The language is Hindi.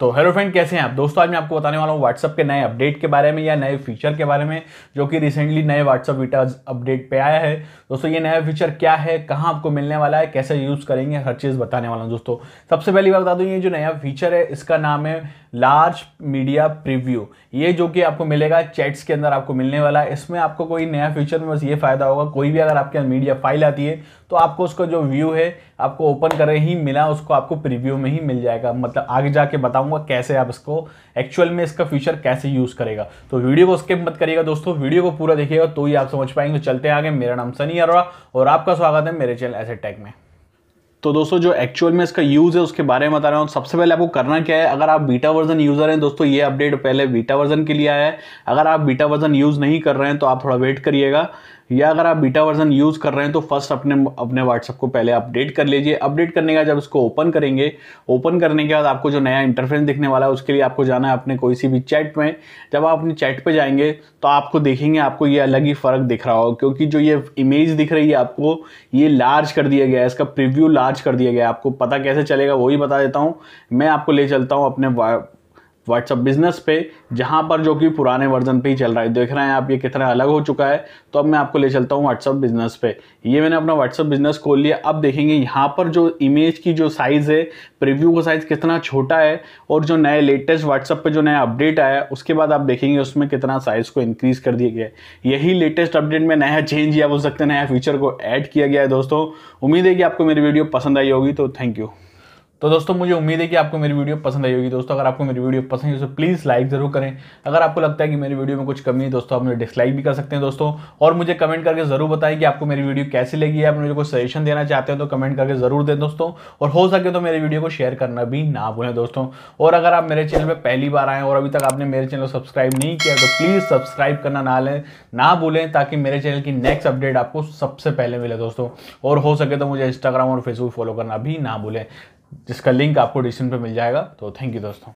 तो हेलो फ्रेंड कैसे हैं आप दोस्तों आज मैं आपको बताने वाला हूँ व्हाट्सअप के नए अपडेट के बारे में या नए फीचर के बारे में जो कि रिसेंटली नए व्हाट्सअप वीटा अपडेट पे आया है दोस्तों ये नया फीचर क्या है कहाँ आपको मिलने वाला है कैसे यूज़ करेंगे हर चीज़ बताने वाला हूँ दोस्तों सबसे पहली बार बता दूँ ये जो नया फीचर है इसका नाम है लार्ज मीडिया प्रीव्यू ये जो कि आपको मिलेगा चैट्स के अंदर आपको मिलने वाला है इसमें आपको कोई नया फ्यूचर में बस ये फ़ायदा होगा कोई भी अगर आपके अंदर मीडिया फाइल आती है तो आपको उसका जो व्यू है आपको ओपन कर ही मिला उसको आपको प्रीव्यू में ही मिल जाएगा मतलब आगे जाके बताऊंगा कैसे आप इसको एक्चुअल में इसका फ्यूचर कैसे यूज़ करेगा तो वीडियो को स्किप मत करिएगा दोस्तों वीडियो को पूरा देखिएगा तो ही आप समझ पाएंगे चलते आगे मेरा नाम सनी अरोड़ा और आपका स्वागत है मेरे चैनल ऐसे टैग में तो दोस्तों जो एक्चुअल में इसका यूज़ है उसके बारे में बता रहा हूँ सबसे पहले आपको करना क्या है अगर आप बीटा वर्जन यूज़र हैं दोस्तों ये अपडेट पहले बीटा वर्जन के लिए आया है अगर आप बीटा वर्जन यूज़ नहीं कर रहे हैं तो आप थोड़ा वेट करिएगा या अगर आप बीटा वर्जन यूज़ कर रहे हैं तो फर्स्ट अपने अपने व्हाट्सअप को पहले अपडेट कर लीजिए अपडेट करने का जब उसको ओपन करेंगे ओपन करने के बाद आपको जो नया इंटरफेस दिखने वाला है उसके लिए आपको जाना है अपने कोई सी भी चैट में जब आप अपने चैट पर जाएंगे तो आपको देखेंगे आपको ये अलग ही फ़र्क दिख रहा हो क्योंकि जो ये इमेज दिख रही है आपको ये लार्ज कर दिया गया है इसका प्रिव्यू लार्ज कर दिया गया है आपको पता कैसे चलेगा वही बता देता हूँ मैं आपको ले चलता हूँ अपने व्हाट्सअप बिजनेस पे जहाँ पर जो कि पुराने वर्जन पे ही चल रहा है देख रहे हैं आप ये कितना अलग हो चुका है तो अब मैं आपको ले चलता हूँ व्हाट्सअप बिजनेस पे ये मैंने अपना व्हाट्सअप बिजनेस खोल लिया अब देखेंगे यहाँ पर जो इमेज की जो साइज़ है प्रिव्यू का साइज़ कितना छोटा है और जो नए लेटेस्ट व्हाट्सअप पर जो नया अपडेट आया उसके बाद आप देखेंगे उसमें कितना साइज़ को इंक्रीज़ कर दिया गया है यही लेटेस्ट अपडेट में नया चेंज या बोल सकते हैं नया फीचर को ऐड किया गया है दोस्तों उम्मीद है कि आपको मेरी वीडियो पसंद आई होगी तो थैंक यू तो दोस्तों मुझे उम्मीद है कि आपको मेरी वीडियो पसंद आई होगी दोस्तों अगर आपको मेरी वीडियो पसंद है तो प्लीज़ लाइक जरूर करें अगर आपको लगता है कि मेरी वीडियो में कुछ कमी है दोस्तों आप मुझे डिसलाइक भी कर सकते हैं दोस्तों और मुझे कमेंट करके जरूर बताएं कि आपको मेरी वीडियो कैसी लगी है आप मुझे कोई सजेशन देना चाहते हैं तो कमेंट करके जरूर दें दोस्तों और हो सके तो मेरी वीडियो को शेयर करना भी ना भूलें दोस्तों और अगर आप मेरे चैनल पर पहली बार आएँ और अभी तक आपने मेरे चैनल को सब्सक्राइब नहीं किया तो प्लीज़ सब्सक्राइब करना ना लें ना भूलें ताकि मेरे चैनल की नेक्स्ट अपडेट आपको सबसे पहले मिले दोस्तों और हो सके तो मुझे इंस्टाग्राम और फेसबुक फॉलो करना भी ना भूलें जिसका लिंक आपको डिस्क्रिप्शन पर मिल जाएगा तो थैंक यू दोस्तों